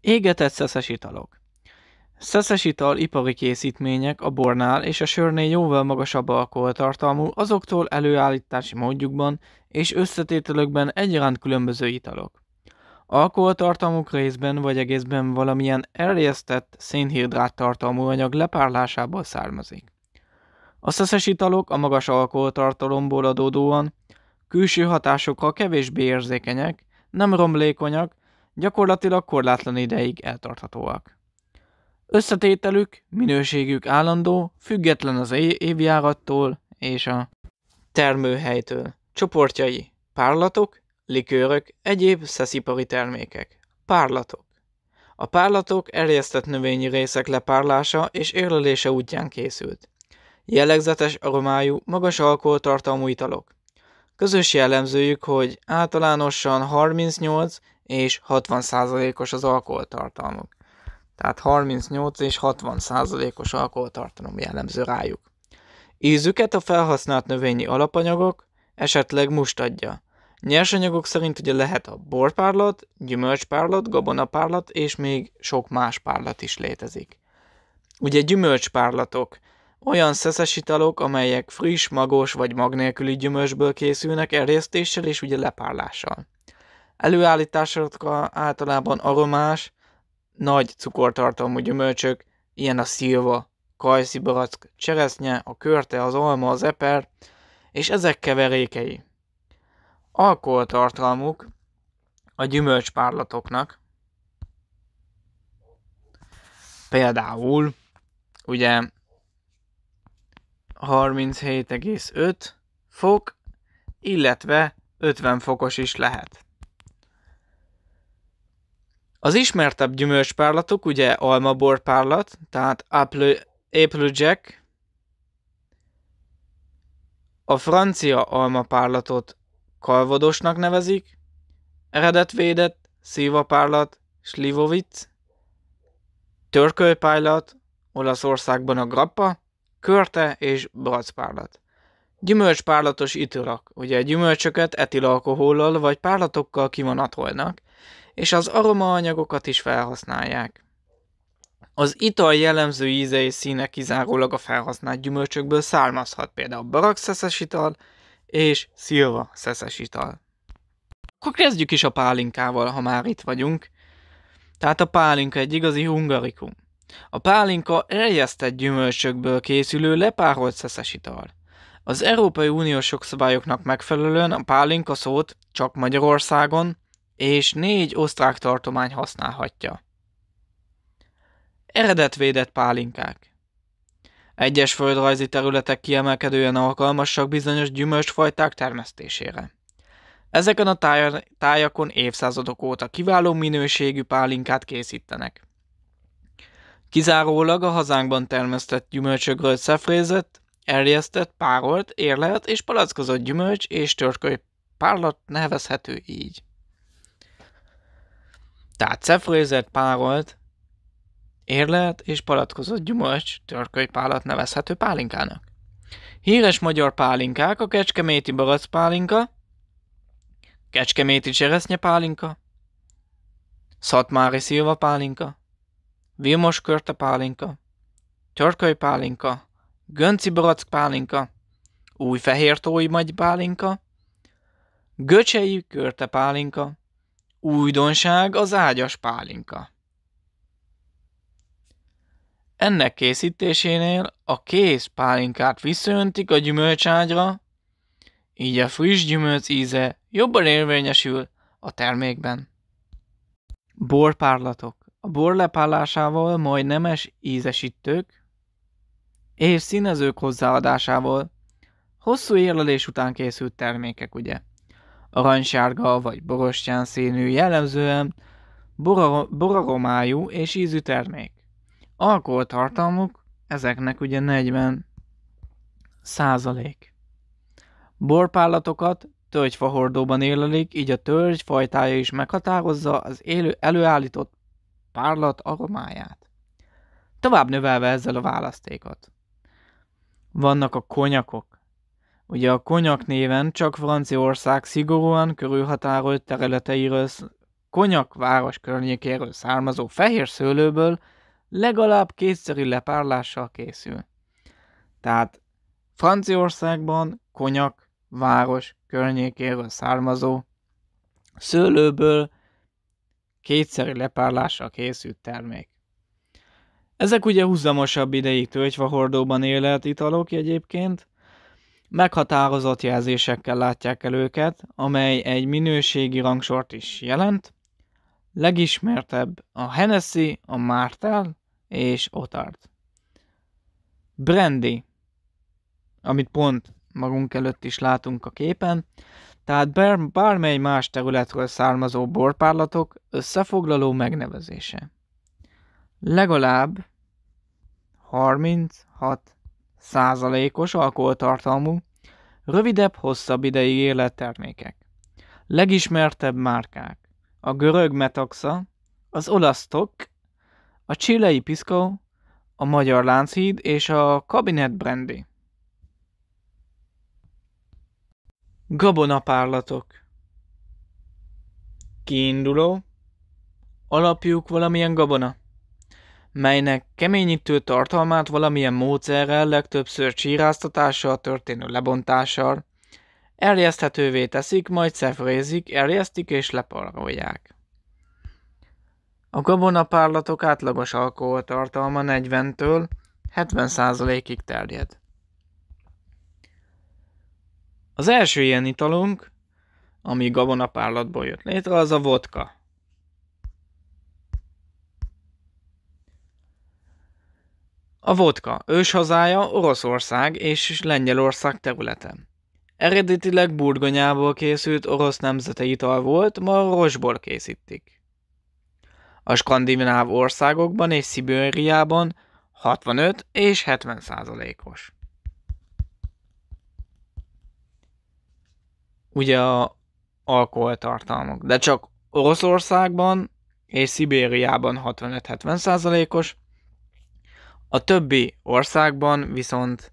Égetett szeszes italok. Szeszes ital ipari készítmények a bornál és a sörnél jóval magasabb alkoholtartalmú azoktól előállítási módjukban és összetételökben egyaránt különböző italok. Alkoholtartalmuk részben vagy egészben valamilyen erjesztett szénhidrát tartalmú anyag lepárlásából származik. A szeszes italok a magas alkoholtartalomból adódóan külső hatásokkal kevésbé érzékenyek, nem romlékonyak, gyakorlatilag korlátlan ideig eltarthatóak. Összetételük, minőségük állandó, független az évjárattól és a termőhelytől. Csoportjai párlatok, likőrök, egyéb szeszipari termékek. Párlatok. A párlatok erjesztett növényi részek lepárlása és érlelése útján készült. Jellegzetes aromájú, magas alkoholtartalmú italok. Közös jellemzőjük, hogy általánosan 38 és 60%-os az alkoholtartalmuk. Tehát 38 és 60%-os alkoholtartalom jellemző rájuk. Ízüket a felhasznált növényi alapanyagok, esetleg must adja. Nyersanyagok szerint ugye lehet a borpárlat, gyümölcspárlat, gabonapárlat és még sok más párlat is létezik. Ugye gyümölcspárlatok olyan szeszes italok, amelyek friss, magos vagy magnélküli gyümölcsből készülnek erjesztéssel és ugye lepárlással. Előállításokkal általában aromás, nagy cukortartalmú gyümölcsök, ilyen a szilva, kajszibarack, cseresznye, a körte, az alma, az eper, és ezek keverékei. Alkoholtartalmuk a gyümölcspárlatoknak, például ugye 37,5 fok, illetve 50 fokos is lehet. Az ismertebb gyümölcspárlatok ugye almaborpárlat, tehát apple, Applejack, a francia almapárlatot kalvadosnak nevezik, eredetvédett, szívapárlat, slivovic, törkölpárlat, Olaszországban a grappa, körte és bracpárlat. Gyümölcspárlatos itörak, ugye gyümölcsöket etilalkohollal vagy párlatokkal kivonatolnak, és az aromaanyagokat is felhasználják. Az ital jellemző íze és színe kizárólag a felhasznált gyümölcsökből származhat, például barak ital és szilva szeszes ital. Akkor kezdjük is a pálinkával, ha már itt vagyunk. Tehát a pálinka egy igazi hungarikum. A pálinka rejesztett gyümölcsökből készülő lepárolt szeszes ital. Az Európai Uniós jogszabályoknak megfelelően a pálinka szót csak Magyarországon és négy osztrák tartomány használhatja. Eredetvédett pálinkák Egyes földrajzi területek kiemelkedően alkalmasak bizonyos gyümölcsfajták termesztésére. Ezeken a táj- tájakon évszázadok óta kiváló minőségű pálinkát készítenek. Kizárólag a hazánkban termesztett gyümölcsökről szefrézett, erjesztett, párolt, érlelt és palackozott gyümölcs és törköly párlat nevezhető így. Tehát cefrézet párolt, érlet és palatkozott gyümölcs, pálat nevezhető pálinkának. Híres magyar pálinkák a kecskeméti pálinka, kecskeméti pálinka, szatmári szilva pálinka, vilmos körte pálinka, törköly pálinka, gönci barack pálinka, új fehértói magy pálinka, göcsei körte pálinka, Újdonság az ágyas pálinka. Ennek készítésénél a kész pálinkát visszöntik a gyümölcságyra, így a friss gyümölc íze jobban érvényesül a termékben. Borpárlatok. A bor lepálásával majd nemes ízesítők és színezők hozzáadásával hosszú érlelés után készült termékek, ugye? aranysárga vagy borostyán színű, jellemzően bora, boraromájú és ízű termék. Alkoholtartalmuk ezeknek ugye 40 százalék. Borpállatokat tölgyfahordóban élelik, így a tölgy fajtája is meghatározza az élő, előállított párlat aromáját. Tovább növelve ezzel a választékot. Vannak a konyakok, Ugye a konyak néven csak Franciaország szigorúan körülhatárolt területeiről, konyak város környékéről származó fehér szőlőből legalább kétszerű lepárlással készül. Tehát Franciaországban konyak város környékéről származó szőlőből kétszerű lepárlással készült termék. Ezek ugye húzamosabb ideig hordóban élelt italok egyébként, meghatározott jelzésekkel látják el őket, amely egy minőségi rangsort is jelent. Legismertebb a Hennessy, a Martel és Otard. Brandy, amit pont magunk előtt is látunk a képen, tehát bármely más területről származó borpárlatok összefoglaló megnevezése. Legalább 36 százalékos alkoholtartalmú, rövidebb, hosszabb ideig élet termékek. Legismertebb márkák a görög metaxa, az olasz tok, a csilei piszkó, a magyar lánchíd és a kabinet brandy. Gabonapárlatok Kiinduló Alapjuk valamilyen gabona melynek keményítő tartalmát valamilyen módszerrel, legtöbbször csíráztatással történő lebontással, erjeszthetővé teszik, majd szefrézik, erjesztik és leparolják. A gabonapárlatok átlagos alkoholtartalma 40-től 70%-ig terjed. Az első ilyen italunk, ami gabonapárlatból jött létre, az a vodka – A vodka őshazája Oroszország és Lengyelország területe. Eredetileg burgonyából készült orosz nemzeti ital volt, ma rozsból készítik. A skandináv országokban és Szibériában 65 és 70 százalékos. Ugye a alkoholtartalmak, de csak Oroszországban és Szibériában 65-70 százalékos, a többi országban viszont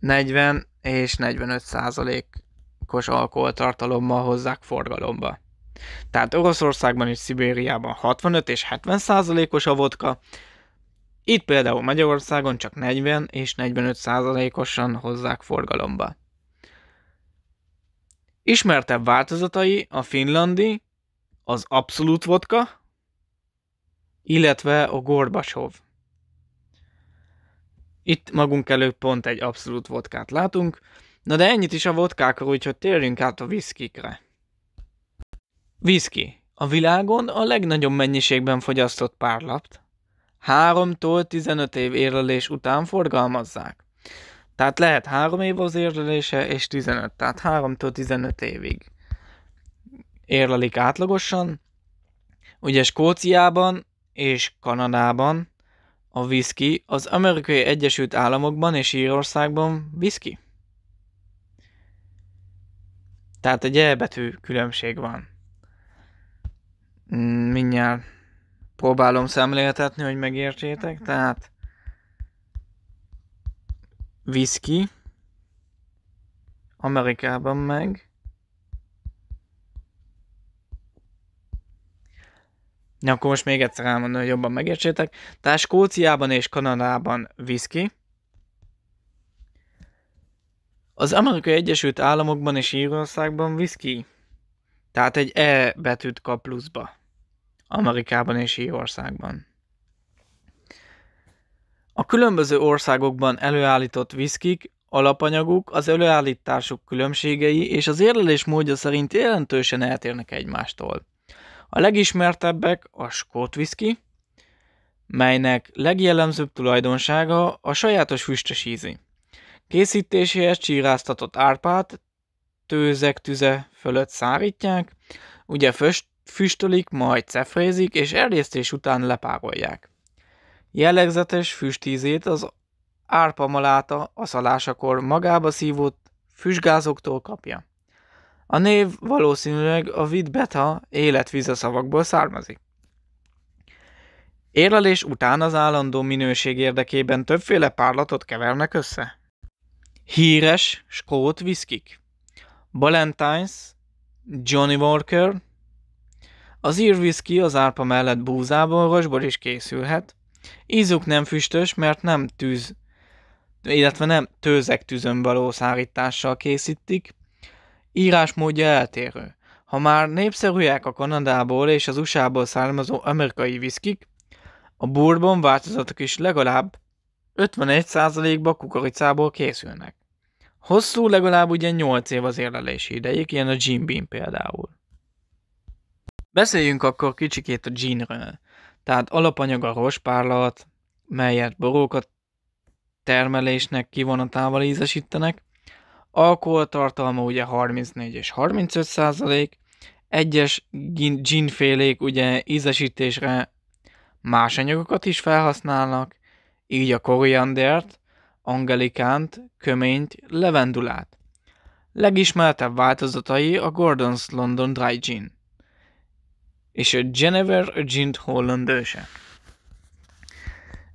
40 és 45 százalékos alkoholtartalommal hozzák forgalomba. Tehát Oroszországban és Szibériában 65 és 70 százalékos a vodka, itt például Magyarországon csak 40 és 45 százalékosan hozzák forgalomba. Ismertebb változatai a finlandi, az abszolút vodka, illetve a gorbasov. Itt magunk előtt pont egy abszolút vodkát látunk, na de ennyit is a vodkákról, úgyhogy térjünk át a viszkikre. Viszki. A világon a legnagyobb mennyiségben fogyasztott párlapt. 3-tól 15 év érlelés után forgalmazzák. Tehát lehet 3 év az érlelése, és 15, tehát 3-től 15 évig érlelik átlagosan. Ugye Skóciában és Kanadában a whisky az Amerikai Egyesült Államokban és Írországban whisky. Tehát egy elbetű különbség van. Mm, mindjárt próbálom szemléltetni, hogy megértsétek. Tehát whisky Amerikában meg Ja, akkor most még egyszer elmondom, hogy jobban megértsétek. Tehát Skóciában és Kanadában whisky. Az Amerikai Egyesült Államokban és Írországban whisky. Tehát egy E betűt kap pluszba. Amerikában és Írországban. A különböző országokban előállított viszkik, alapanyaguk, az előállításuk különbségei és az érlelés módja szerint jelentősen eltérnek egymástól. A legismertebbek a skót whisky, melynek legjellemzőbb tulajdonsága a sajátos füstös ízi. Készítéséhez csíráztatott árpát tőzek tüze fölött szárítják, ugye föst, füstölik, majd cefrézik, és erjesztés után lepárolják. Jellegzetes füstízét az árpamaláta a szalásakor magába szívott füstgázoktól kapja. A név valószínűleg a vid beta életvize szavakból származik. Érlelés után az állandó minőség érdekében többféle párlatot kevernek össze. Híres skót viszkik. Ballantines, Johnny Walker. Az ír whisky az árpa mellett búzából, rosból is készülhet. Ízuk nem füstös, mert nem tűz, illetve nem tőzek tűzön való szárítással készítik. Írásmódja eltérő. Ha már népszerűek a Kanadából és az USA-ból származó amerikai viszkik, a bourbon változatok is legalább 51%-ba kukoricából készülnek. Hosszú legalább ugye 8 év az érlelési idejük, ilyen a Jim Beam például. Beszéljünk akkor kicsikét a ginről. Tehát alapanyag a rospárlat, melyet borókat termelésnek kivonatával ízesítenek, alkoholtartalma ugye 34 és 35 százalék, egyes ginfélék ugye ízesítésre más anyagokat is felhasználnak, így a koriandert, angelikánt, köményt, levendulát. Legismertebb változatai a Gordon's London Dry Gin és a Genever Gin hollandőse.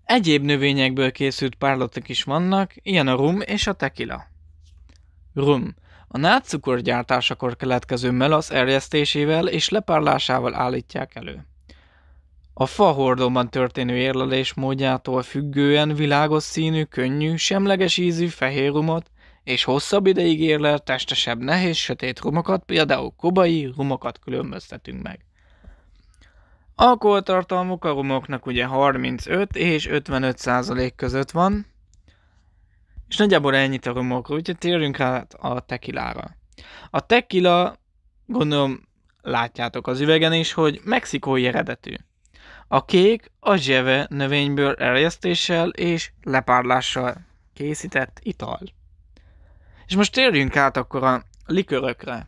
Egyéb növényekből készült párlatok is vannak, ilyen a rum és a tequila. Rum. A nátszukor gyártásakor keletkező melasz erjesztésével és lepárlásával állítják elő. A fa hordóban történő érlelés módjától függően világos színű, könnyű, semleges ízű fehér rumot és hosszabb ideig érlel testesebb, nehéz, sötét rumokat, például kobai rumokat különböztetünk meg. Alkoholtartalmuk a rumoknak ugye 35 és 55 százalék között van, és nagyjából ennyit a rumokról, úgyhogy térjünk át a tekilára. A tekila, gondolom látjátok az üvegen is, hogy mexikói eredetű. A kék a zseve növényből erjesztéssel és lepárlással készített ital. És most térjünk át akkor a likörökre.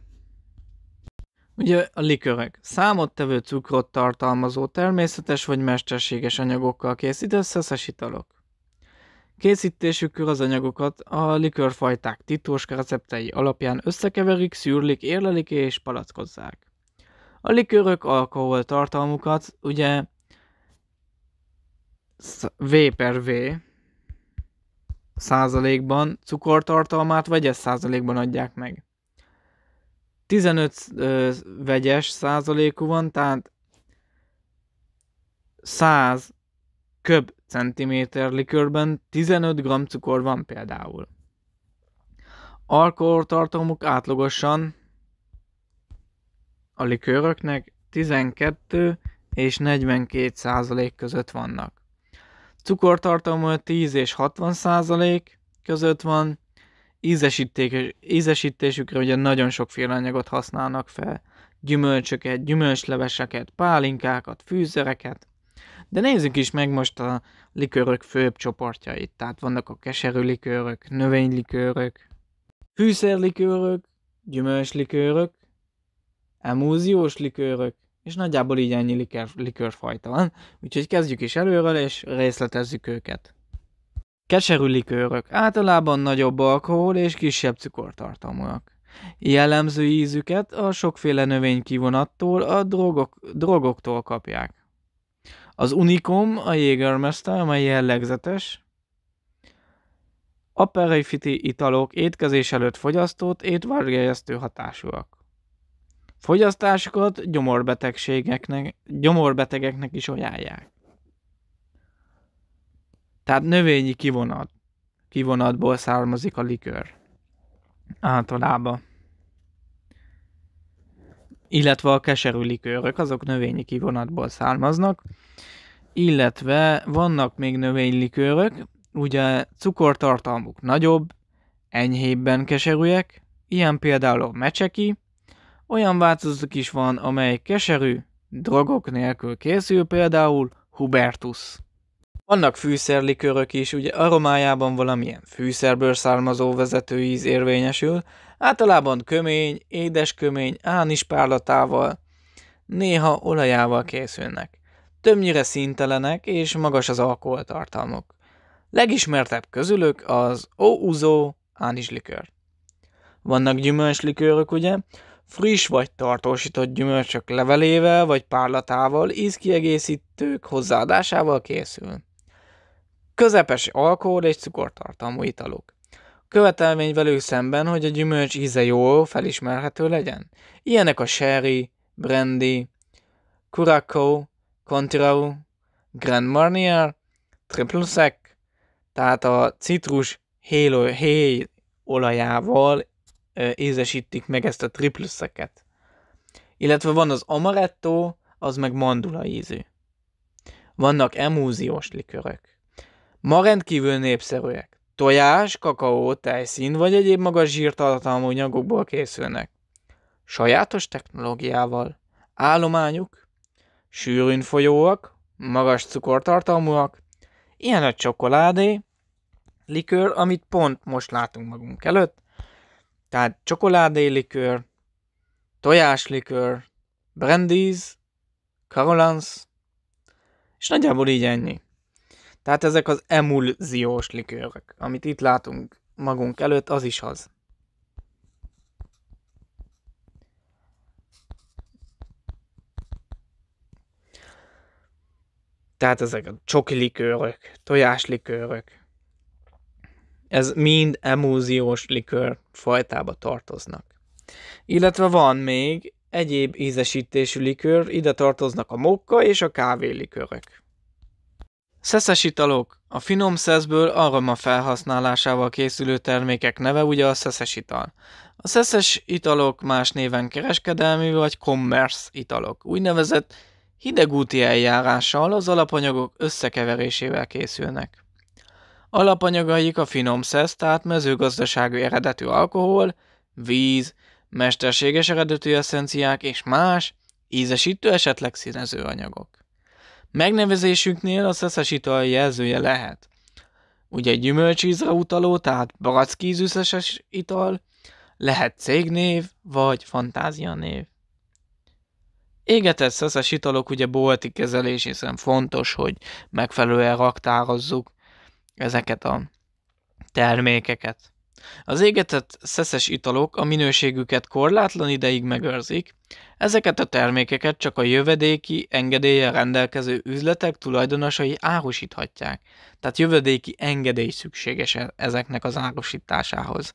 Ugye a likörök számottevő cukrot tartalmazó természetes vagy mesterséges anyagokkal készített szeszes italok. Készítésükül az anyagokat a likörfajták titós receptei alapján összekeverik, szűrlik, érlelik és palackozzák. A likőrök alkohol tartalmukat ugye V per V százalékban, cukortartalmát vegyes százalékban adják meg. 15 ö, vegyes százalékú van, tehát 100 köb cm likőrben 15 g cukor van például. Alkoholtartalmuk átlagosan a likőröknek 12 és 42 százalék között vannak. Cukortartalma 10 és 60 százalék között van, ízesítés, ízesítésükre ugye nagyon sokféle anyagot használnak fel, gyümölcsöket, gyümölcsleveseket, pálinkákat, fűszereket, de nézzük is meg most a likőrök főbb csoportjait. Tehát vannak a keserű likőrök, növénylikőrök, fűszerlikőrök, gyümölcslikőrök, emúziós likőrök, és nagyjából így ennyi likör, likőrfajta van. Úgyhogy kezdjük is előről, és részletezzük őket. Keserű likőrök általában nagyobb alkohol és kisebb cukortartalmúak. Jellemző ízüket a sokféle növény kivonattól, a drogok, drogoktól kapják. Az Unicom, a Jägermeister, amely jellegzetes, aperifiti italok étkezés előtt fogyasztott, étvágygerjesztő hatásúak. Fogyasztásukat gyomorbetegségeknek, gyomorbetegeknek is ajánlják. Tehát növényi kivonat, kivonatból származik a likör. Általában illetve a keserű likőrök, azok növényi kivonatból származnak, illetve vannak még növénylikőrök, ugye cukortartalmuk nagyobb, enyhébben keserűek, ilyen például a mecseki, olyan változatok is van, amely keserű, drogok nélkül készül, például Hubertus. Vannak fűszerlikőrök is, ugye aromájában valamilyen fűszerből származó vezető íz érvényesül, Általában kömény, édeskömény, ánis párlatával, néha olajával készülnek. Többnyire színtelenek és magas az alkoholtartalmuk. Legismertebb közülük az óúzó ánislikör. Vannak gyümölcslikőrök, ugye? Friss vagy tartósított gyümölcsök levelével vagy párlatával, ízkiegészítők hozzáadásával készül. Közepes alkohol és cukortartalmú italok. Követelmény velük szemben, hogy a gyümölcs íze jól felismerhető legyen. Ilyenek a sherry, brandy, curaco, contrao, grand marnier, triple sec, tehát a citrus hélo, héj olajával ízesítik meg ezt a triple szeket. Illetve van az amaretto, az meg mandula ízű. Vannak emúziós likörök. Ma rendkívül népszerűek. Tojás, kakaó, tejszín vagy egyéb magas zsírtartalmú nyagokból készülnek. Sajátos technológiával. Állományuk. Sűrűn folyóak, magas cukortartalmúak, ilyen a csokoládé, likőr, amit pont most látunk magunk előtt, tehát csokoládé likőr, tojáslikőr, brandies, karolans, és nagyjából így ennyi. Tehát ezek az emulziós likőrök, amit itt látunk magunk előtt, az is az. Tehát ezek a tojás tojáslikőrök, ez mind emulziós likőr fajtába tartoznak. Illetve van még egyéb ízesítésű likőr, ide tartoznak a mokka és a kávélikőrök. Szeszes italok. A finom szeszből aroma felhasználásával készülő termékek neve ugye a szeszes ital. A szeszes italok más néven kereskedelmi vagy commerce italok. Úgynevezett hidegúti eljárással az alapanyagok összekeverésével készülnek. Alapanyagaik a finom szesz, tehát mezőgazdasági eredetű alkohol, víz, mesterséges eredetű eszenciák és más, ízesítő esetleg színező anyagok. Megnevezésünknél a szeszes ital jelzője lehet. Ugye gyümölcsízre utaló, tehát barackízű szeszes ital, lehet cégnév, vagy fantázianév. Égetett szeszes italok ugye bolti kezelés, hiszen fontos, hogy megfelelően raktározzuk ezeket a termékeket. Az égetett szeszes italok a minőségüket korlátlan ideig megőrzik, ezeket a termékeket csak a jövedéki engedélye rendelkező üzletek tulajdonosai árusíthatják, tehát jövedéki engedély szükséges e- ezeknek az árusításához.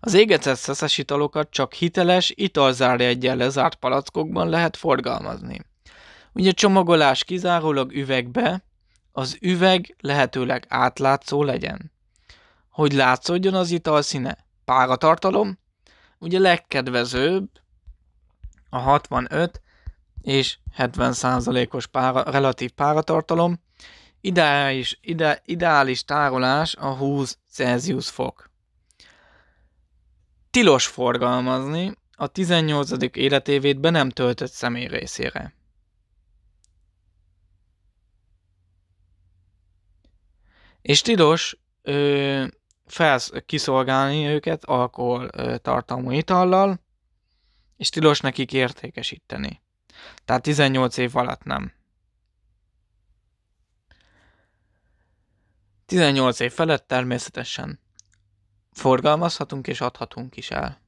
Az égetett szeszes italokat csak hiteles, egyen lezárt palackokban lehet forgalmazni. Ugye csomagolás kizárólag üvegbe, az üveg lehetőleg átlátszó legyen hogy látszódjon az ital színe. Páratartalom, ugye legkedvezőbb a 65 és 70 százalékos pára, relatív páratartalom, ideális, ide, ideális tárolás a 20 Celsius fok. Tilos forgalmazni a 18. életévét be nem töltött személy részére. És tilos ö, felsz kiszolgálni őket alkohol tartalmú itallal, és tilos nekik értékesíteni. Tehát 18 év alatt nem. 18 év felett természetesen forgalmazhatunk és adhatunk is el.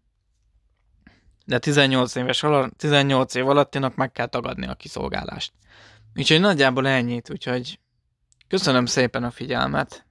De 18, éves alatt, 18 év alattinak meg kell tagadni a kiszolgálást. Úgyhogy nagyjából ennyit, úgyhogy köszönöm szépen a figyelmet.